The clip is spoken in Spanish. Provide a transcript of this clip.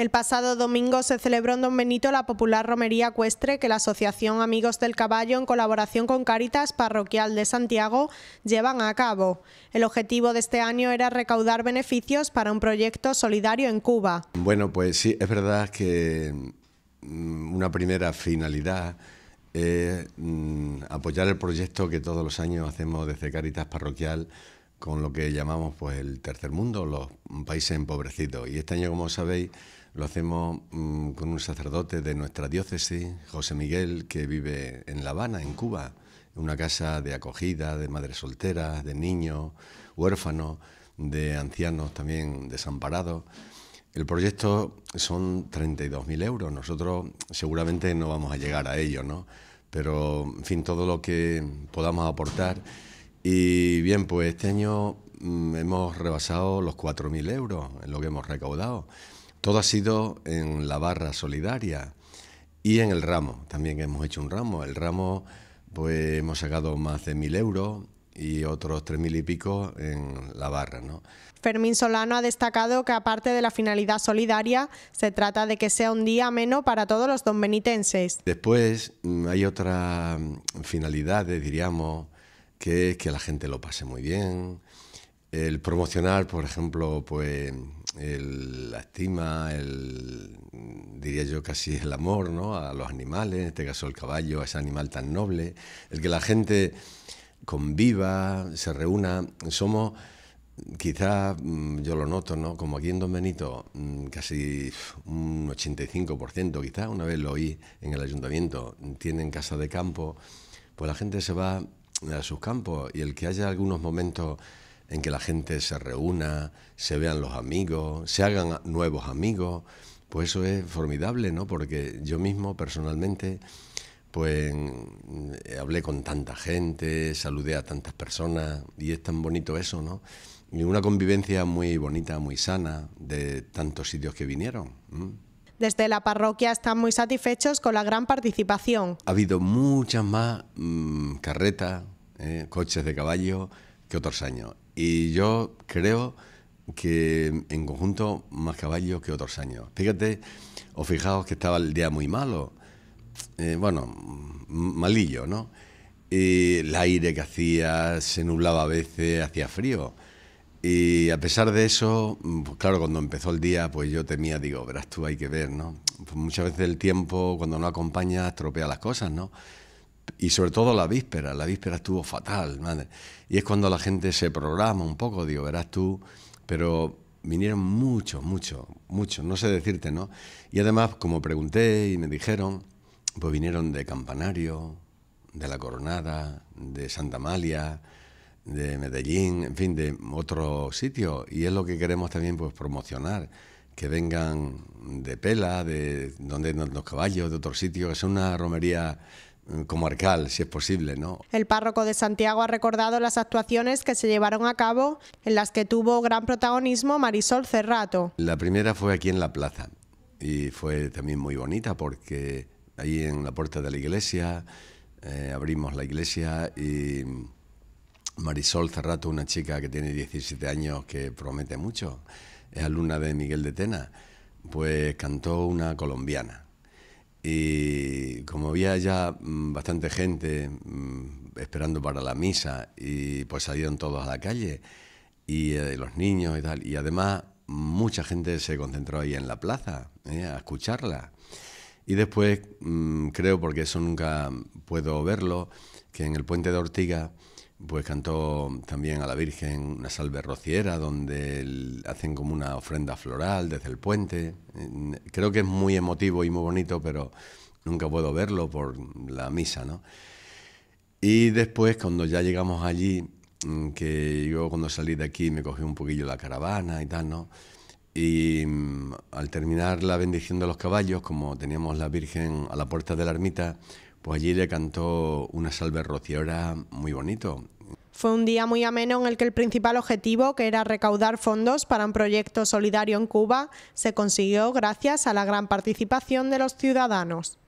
El pasado domingo se celebró en Don Benito la popular romería ecuestre que la Asociación Amigos del Caballo, en colaboración con Cáritas Parroquial de Santiago, llevan a cabo. El objetivo de este año era recaudar beneficios para un proyecto solidario en Cuba. Bueno, pues sí, es verdad que mm, una primera finalidad es mm, apoyar el proyecto que todos los años hacemos desde Cáritas Parroquial con lo que llamamos pues el tercer mundo, los países empobrecidos. Y este año, como sabéis, lo hacemos mm, con un sacerdote de nuestra diócesis, José Miguel, que vive en La Habana, en Cuba, en una casa de acogida, de madres solteras, de niños, huérfanos, de ancianos también desamparados. El proyecto son 32.000 euros. Nosotros seguramente no vamos a llegar a ello, ¿no? Pero, en fin, todo lo que podamos aportar y bien, pues este año mm, hemos rebasado los 4.000 euros en lo que hemos recaudado. Todo ha sido en la barra solidaria y en el ramo. También hemos hecho un ramo. El ramo, pues hemos sacado más de 1.000 euros y otros 3.000 y pico en la barra. Fermín Solano ha destacado que aparte de la finalidad solidaria, se trata de que sea un día ameno para todos los donbenitenses. Después mm, hay otras finalidades, diríamos, que, que la gente lo pase muy bien. El promocionar, por ejemplo, pues el, la estima, el, diría yo casi el amor ¿no? a los animales, en este caso el caballo, a ese animal tan noble, el que la gente conviva, se reúna. Somos, quizás mm, yo lo noto, ¿no? como aquí en Don Benito, mm, casi un 85%, quizá... una vez lo oí en el ayuntamiento, tienen casa de campo, pues la gente se va a sus campos y el que haya algunos momentos en que la gente se reúna, se vean los amigos, se hagan nuevos amigos, pues eso es formidable, ¿no? Porque yo mismo personalmente pues mm, hablé con tanta gente, saludé a tantas personas y es tan bonito eso, ¿no? Y una convivencia muy bonita, muy sana de tantos sitios que vinieron. Desde la parroquia están muy satisfechos con la gran participación. Ha habido muchas más mm, carretas, ¿eh? coches de caballo, que otros años. Y yo creo que en conjunto más caballo que otros años. Fíjate, o fijaos que estaba el día muy malo, eh, bueno, malillo, ¿no? Y el aire que hacía se nublaba a veces, hacía frío. Y a pesar de eso, mm, pues claro, cuando empezó el día, pues yo temía, digo, verás tú, hay que ver, ¿no? Pues muchas veces el tiempo, cuando no acompaña, estropea las cosas, ¿no? y sobre todo la víspera, la víspera estuvo fatal, madre. Y es cuando la gente se programa un poco, digo, verás tú, pero vinieron muchos, muchos, muchos, no sé decirte, ¿no? Y además, como pregunté y me dijeron, pues vinieron de Campanario, de La Coronada, de Santa Amalia, de Medellín, en fin, de otros sitio Y es lo que queremos también pues promocionar, que vengan de Pela, de donde los caballos, de otros sitios. Es una romería Mm, comarcal, si es posible. ¿no? El párroco de Santiago ha recordado las actuaciones que se llevaron a cabo, en las que tuvo gran protagonismo Marisol Cerrato. La primera fue aquí en la plaza y fue también muy bonita porque ahí en la puerta de la iglesia eh, abrimos la iglesia y Marisol Cerrato, una chica que tiene 17 años que promete mucho, es alumna de Miguel de Tena, pues cantó una colombiana y como había ya mm, bastante gente mm, esperando para la misa, y pues salieron todos a la calle, y eh, los niños y tal, y además mucha gente se concentró ahí en la plaza eh, a escucharla. Y después, mm, creo, porque eso nunca puedo verlo, que en el puente de Ortiga pues cantó también a la Virgen una salve rociera, donde hacen como una ofrenda floral desde el puente. Eh, creo que es muy emotivo y muy bonito, pero nunca puedo verlo por la misa, ¿no? Y después, cuando ya llegamos allí, mm, que yo cuando salí de aquí me cogí un poquillo la caravana y tal, ¿no? Y mm, al terminar la bendición de los caballos, como teníamos la Virgen a la puerta de la ermita, pues allí le cantó una salve rociera muy bonito. Fue un día muy ameno en el que el principal objetivo, que era recaudar fondos para un proyecto solidario en Cuba, se consiguió gracias a la gran participación de los ciudadanos.